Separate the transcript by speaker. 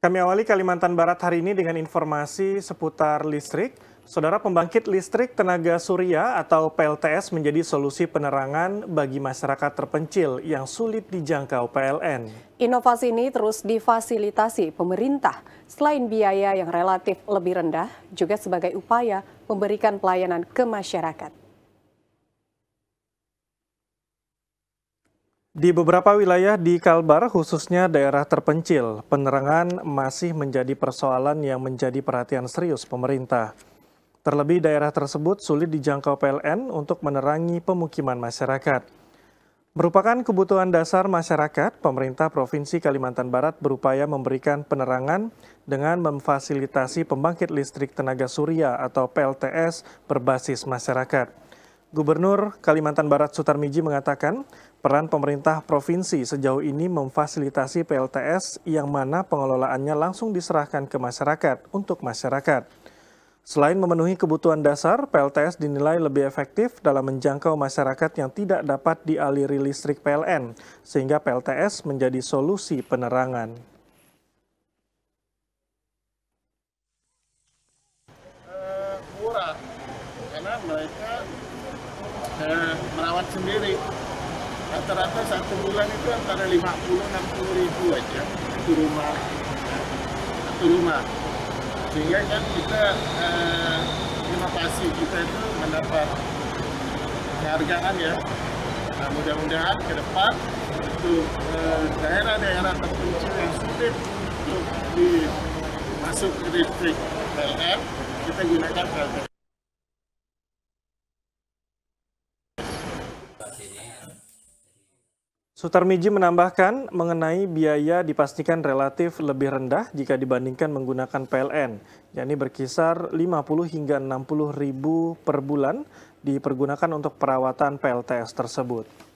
Speaker 1: Kami awali Kalimantan Barat hari ini dengan informasi seputar listrik. Saudara pembangkit listrik tenaga surya atau PLTS menjadi solusi penerangan bagi masyarakat terpencil yang sulit dijangkau PLN.
Speaker 2: Inovasi ini terus difasilitasi pemerintah. Selain biaya yang relatif lebih rendah, juga sebagai upaya memberikan pelayanan ke masyarakat.
Speaker 1: Di beberapa wilayah di Kalbar, khususnya daerah terpencil, penerangan masih menjadi persoalan yang menjadi perhatian serius pemerintah. Terlebih daerah tersebut sulit dijangkau PLN untuk menerangi pemukiman masyarakat. Merupakan kebutuhan dasar masyarakat, pemerintah Provinsi Kalimantan Barat berupaya memberikan penerangan dengan memfasilitasi pembangkit listrik tenaga surya atau PLTS berbasis masyarakat. Gubernur Kalimantan Barat Sutarmiji mengatakan peran pemerintah provinsi sejauh ini memfasilitasi PLTS yang mana pengelolaannya langsung diserahkan ke masyarakat untuk masyarakat. Selain memenuhi kebutuhan dasar, PLTS dinilai lebih efektif dalam menjangkau masyarakat yang tidak dapat dialiri listrik PLN, sehingga PLTS menjadi solusi penerangan.
Speaker 3: Uh, murah, karena mereka Eh, merawat sendiri rata-rata satu bulan itu antara 50 60 ribu aja satu rumah satu rumah sehingga kan kita eh, inovasi kita itu mendapat penghargaan ya nah, mudah-mudahan ke depan untuk eh, daerah-daerah terpencil yang sulit untuk dimasuk ke listrik PLN kita gunakan PLN
Speaker 1: Sutarmiji menambahkan mengenai biaya dipastikan relatif lebih rendah jika dibandingkan menggunakan PLN, yakni berkisar 50 hingga 60 ribu per bulan dipergunakan untuk perawatan PLTS tersebut.